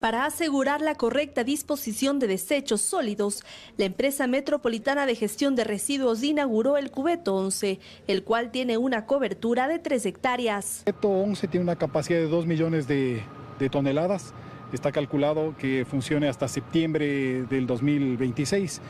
Para asegurar la correcta disposición de desechos sólidos, la empresa metropolitana de gestión de residuos inauguró el cubeto 11, el cual tiene una cobertura de 3 hectáreas. El cubeto 11 tiene una capacidad de 2 millones de, toneladas. Está calculado que funcione hasta septiembre del 2026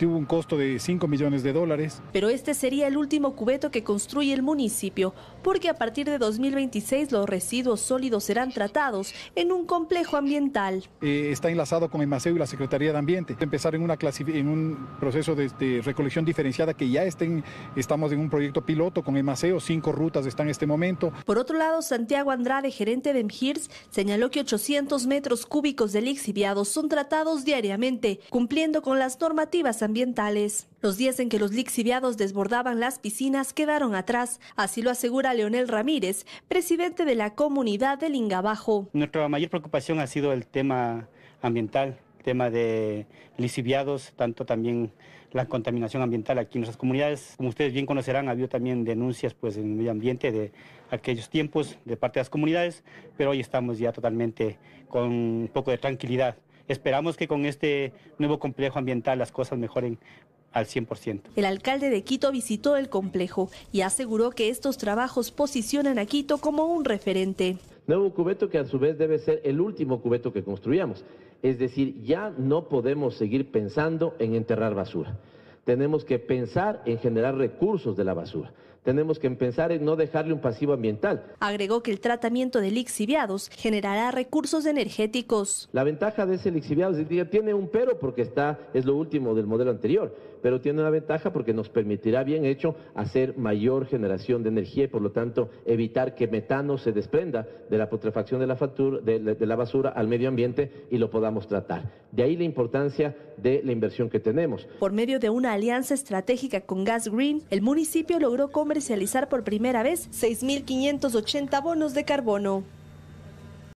tuvo un costo de 5 millones de dólares. Pero este sería el último cubeto que construye el municipio, porque a partir de 2026 los residuos sólidos serán tratados en un complejo ambiental. Eh, está enlazado con el Maseo y la Secretaría de Ambiente. Empezar en, una en un proceso de, recolección diferenciada que ya estén, estamos en un proyecto piloto con el MASEO, cinco rutas están en este momento. Por otro lado, Santiago Andrade, gerente de MGIRS, señaló que 800 metros cúbicos de lixiviados son tratados diariamente, cumpliendo con las normativas ambientales ambientales. Los días en que los lixiviados desbordaban las piscinas quedaron atrás, así lo asegura Leonel Ramírez, presidente de la comunidad de Lingabajo. Nuestra mayor preocupación ha sido el tema ambiental, el tema de lixiviados, tanto también la contaminación ambiental aquí en nuestras comunidades. Como ustedes bien conocerán, ha habido también denuncias pues, en el medio ambiente de aquellos tiempos de parte de las comunidades, pero hoy estamos ya totalmente con un poco de tranquilidad. Esperamos que con este nuevo complejo ambiental las cosas mejoren al 100%. El alcalde de Quito visitó el complejo y aseguró que estos trabajos posicionan a Quito como un referente. Nuevo cubeto que a su vez debe ser el último cubeto que construyamos. Es decir, ya no podemos seguir pensando en enterrar basura. Tenemos que pensar en generar recursos de la basura. Tenemos que pensar en no dejarle un pasivo ambiental. Agregó que el tratamiento de lixiviados generará recursos energéticos. La ventaja de ese lixiviado tiene un pero porque está, es lo último del modelo anterior, pero tiene una ventaja porque nos permitirá, bien hecho, hacer mayor generación de energía y por lo tanto evitar que metano se desprenda de la putrefacción de la, factura, de la basura al medio ambiente y lo podamos tratar. De ahí la importancia de la inversión que tenemos. Por medio de una alianza estratégica con Gas Green, el municipio logró comercializar por primera vez 6.580 bonos de carbono.